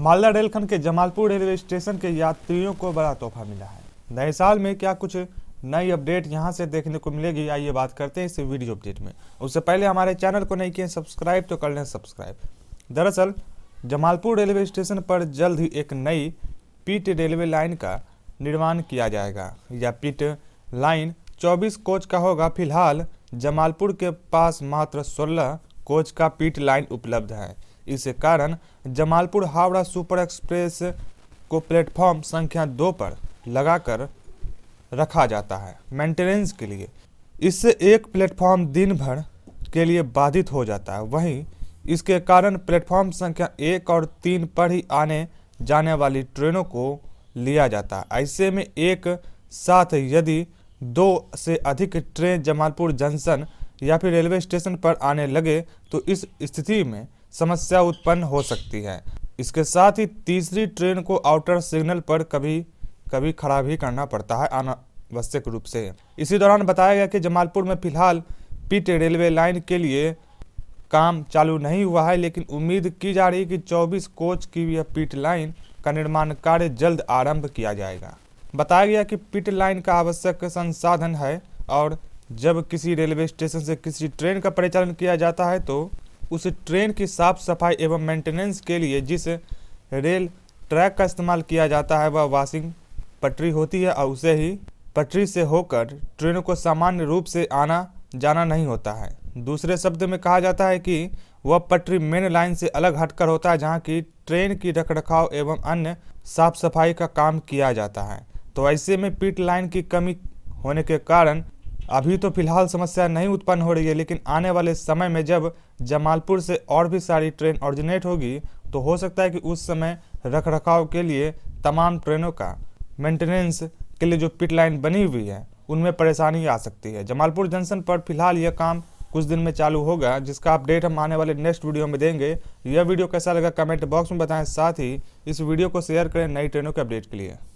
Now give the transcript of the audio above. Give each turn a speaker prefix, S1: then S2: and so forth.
S1: मालदा रेलखंड के Jamalpur railway station के यात्रियों को बड़ा तोहफा मिला है नए साल में क्या कुछ नई अपडेट यहां से देखने को मिलेगी आइए बात करते हैं इस वीडियो अपडेट में उससे पहले हमारे चैनल को नहीं किए सब्सक्राइब तो कर लें सब्सक्राइब दरअसल जमालपुर रेलवे स्टेशन पर जल्द ही एक नई पीट रेलवे लाइन का निर्माण किया जाएगा यह पीट लाइन 24 कोच का होगा फिलहाल जमालपुर के पास मात्र 16 कोच का पीट लाइन उपलब्ध है इस कारण जमालपुर हावड़ा सुपर एक्सप्रेस को प्लेटफॉर्म संख्या दो पर लगाकर रखा जाता है मेंटेनेंस के लिए इससे एक प्लेटफॉर्म दिन भर के लिए बाधित हो जाता है वहीं इसके कारण प्लेटफॉर्म संख्या एक और तीन पर ही आने जाने वाली ट्रेनों को लिया जाता है ऐसे में एक साथ यदि दो से अधिक ट्रेन जमालपुर जंक्शन या फिर रेलवे स्टेशन पर आने लगे तो इस स्थिति में समस्या उत्पन्न हो सकती है इसके साथ ही तीसरी ट्रेन को आउटर सिग्नल पर कभी कभी खड़ा भी करना पड़ता है अनावश्यक रूप से इसी दौरान बताया गया कि जमालपुर में फिलहाल पिट रेलवे लाइन के लिए काम चालू नहीं हुआ है लेकिन उम्मीद की जा रही है कि 24 कोच की यह पिट लाइन का निर्माण कार्य जल्द आरंभ किया जाएगा बताया गया कि पिट लाइन का आवश्यक संसाधन है और जब किसी रेलवे स्टेशन से किसी ट्रेन का परिचालन किया जाता है तो उस ट्रेन की साफ सफाई एवं मेंटेनेंस के लिए जिस रेल ट्रैक का इस्तेमाल किया जाता है वह वाशिंग वॉशिंग पटरी होती है और उसे ही पटरी से होकर ट्रेनों को सामान्य रूप से आना जाना नहीं होता है दूसरे शब्द में कहा जाता है कि वह पटरी मेन लाइन से अलग हटकर होता है जहाँ की ट्रेन की रखरखाव एवं अन्य साफ सफाई का काम किया जाता है तो ऐसे में पीट लाइन की कमी होने के कारण अभी तो फिलहाल समस्या नहीं उत्पन्न हो रही है लेकिन आने वाले समय में जब जमालपुर से और भी सारी ट्रेन ऑरिजिनेट होगी तो हो सकता है कि उस समय रख रखाव के लिए तमाम ट्रेनों का मेंटेनेंस के लिए जो पिट लाइन बनी हुई है उनमें परेशानी आ सकती है जमालपुर जंक्शन पर फिलहाल यह काम कुछ दिन में चालू होगा जिसका अपडेट हम आने वाले नेक्स्ट वीडियो में देंगे यह वीडियो कैसा लगा कमेंट बॉक्स में बताएं साथ ही इस वीडियो को शेयर करें नई ट्रेनों के अपडेट के लिए